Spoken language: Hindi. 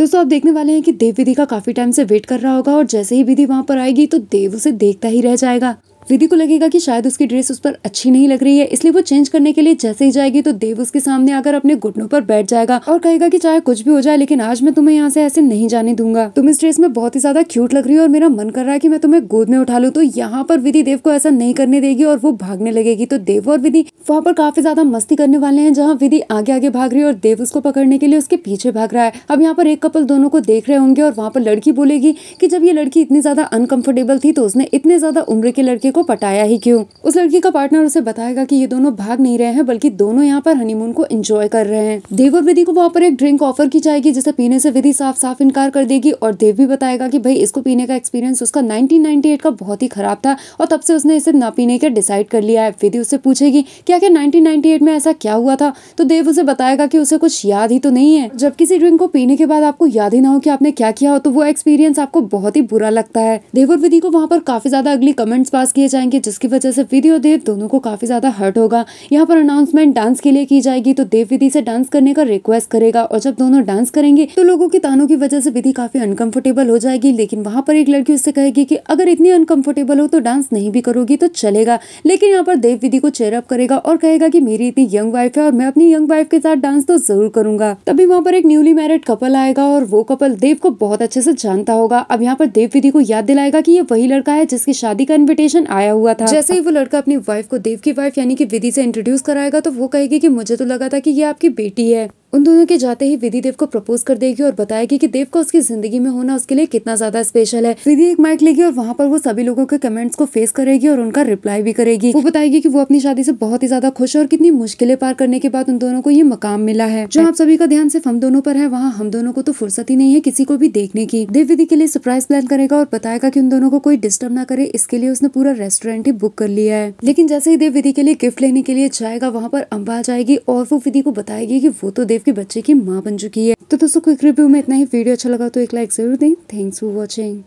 दोस्तों आप देखने वाले हैं कि देव विधि का काफ़ी टाइम से वेट कर रहा होगा और जैसे ही विधि वहां पर आएगी तो देव उसे देखता ही रह जाएगा विधि को लगेगा कि शायद उसकी ड्रेस उस पर अच्छी नहीं लग रही है इसलिए वो चेंज करने के लिए जैसे ही जाएगी तो देव उसके सामने आकर अपने घुटनों पर बैठ जाएगा और कहेगा की चाहे कुछ भी हो जाए लेकिन आज मैं तुम्हें यहाँ से ऐसे नहीं जाने दूंगा तुम इस ड्रेस में बहुत ही ज्यादा क्यूट लग रही हो और मेरा मन कर रहा है की मैं तुम्हें गोद में उठा लू तो यहाँ पर विधि देव को ऐसा नहीं करने देगी और वो भागने लगेगी तो देव और विधि वहाँ पर काफी ज्यादा मस्ती करने वाले हैं जहाँ विधि आगे आगे भाग रही है और देव उसको पकड़ने के लिए उसके पीछे भाग रहा है अब यहाँ पर एक कपल दोनों को देख रहे होंगे और वहाँ पर लड़की बोलेगी कि जब ये लड़की इतनी ज्यादा अनकंफर्टेबल थी तो उसने इतने ज्यादा उम्र के लड़के को को पटाया ही क्यों उस लड़की का पार्टनर उसे बताएगा कि ये दोनों भाग नहीं रहे हैं बल्कि दोनों यहाँ पर हनीमून को एंजॉय कर रहे हैं देव और विधि को वहाँ पर एक ड्रिंक ऑफर की जाएगी जिसे पीने से विधि साफ साफ इनकार कर देगी और देव भी बताएगा की भाई इसको पीने का एक्सपीरियंस उसका नाइनटीन का बहुत ही खराब था और तब से उसने इसे ना पीने का डिसाइड कर लिया है विधि उससे पूछेगी क्या आखिर नाइनटीन में ऐसा क्या हुआ था तो देव उसे बताएगा की उसे कुछ याद ही तो नहीं है जब किसी ड्रिंक को पीने के बाद आपको याद ही ना हो कि आपने क्या किया हो तो वो एक्सपीरियंस आपको बहुत ही बुरा लगता है देवर विधि को वहाँ पर काफी ज्यादा अगली कमेंट्स पास किए जाएंगे जिसकी वजह से विधि और देव दोनों को काफ़ी ज़्यादा हर्ट होगा यहाँ पर अनाउंसमेंट डांस के लिए की जाएगी तो देव विधि से डांस करने का रिक्वेस्ट करेगा और जब दोनों डांस करेंगे तो लोगों की तानों की वजह से विधि काफ़ी अनकंफर्टेबल हो जाएगी लेकिन वहाँ पर एक लड़की उससे कहेगी कि अगर इतनी अनकंफर्टेबल हो तो डांस नहीं भी करोगी तो चलेगा लेकिन यहाँ पर देव विधि को चेयरअप करेगा और कहेगा की मेरी इतनी यंग वाइफ है और मैं अपनी यंग वाइफ के साथ डांस तो जरूर करूंगा तभी वहाँ पर एक न्यूली मैरिड कपल आएगा और वो कपल देव को बहुत अच्छे से जानता होगा अब यहाँ पर देव विधि को याद दिलाएगा की ये वही लड़का है जिसकी शादी का इन्विटेशन आया हुआ था जैसे ही वो लड़का अपनी वाइफ को देव की वाइफ यानी कि विधि से इंट्रोड्यूस कराएगा तो वो कहेगी कि मुझे तो लगा था कि ये आपकी बेटी है उन दोनों के जाते ही विधि देव को प्रपोज कर देगी और बताएगी कि देव का उसकी जिंदगी में होना उसके लिए कितना ज्यादा स्पेशल है विधि एक माइक लेगी और वहाँ पर वो सभी लोगों के कमेंट्स को फेस करेगी और उनका रिप्लाई भी करेगी वो बताएगी कि वो अपनी शादी से बहुत ही ज्यादा खुश है और कितनी मुश्किलें पार करने के बाद उन दोनों को ये मकाम मिला है जो आप सभी का ध्यान सिर्फ हम दोनों पर है वहाँ हम दोनों को तो फुर्सत ही नहीं है किसी को भी देखने की देव विधि के लिए सरप्राइज प्लान करेगा और बताएगा की उन दोनों को कोई डिस्टर्ब न करे इसके लिए उसने पूरा रेस्टोरेंट ही बुक कर लिया है लेकिन जैसे ही देव विधि के लिए गिफ्ट लेने के लिए जाएगा वहाँ पर अम्बा जाएगी और वो विधि को बताएगी की वो तो देव देव के बच्चे की माँ बन चुकी है तो दोस्तों क्विक रिव्यू में इतना ही वीडियो अच्छा लगा तो एक लाइक जरूर दें थैंक्स फॉर वॉचिंग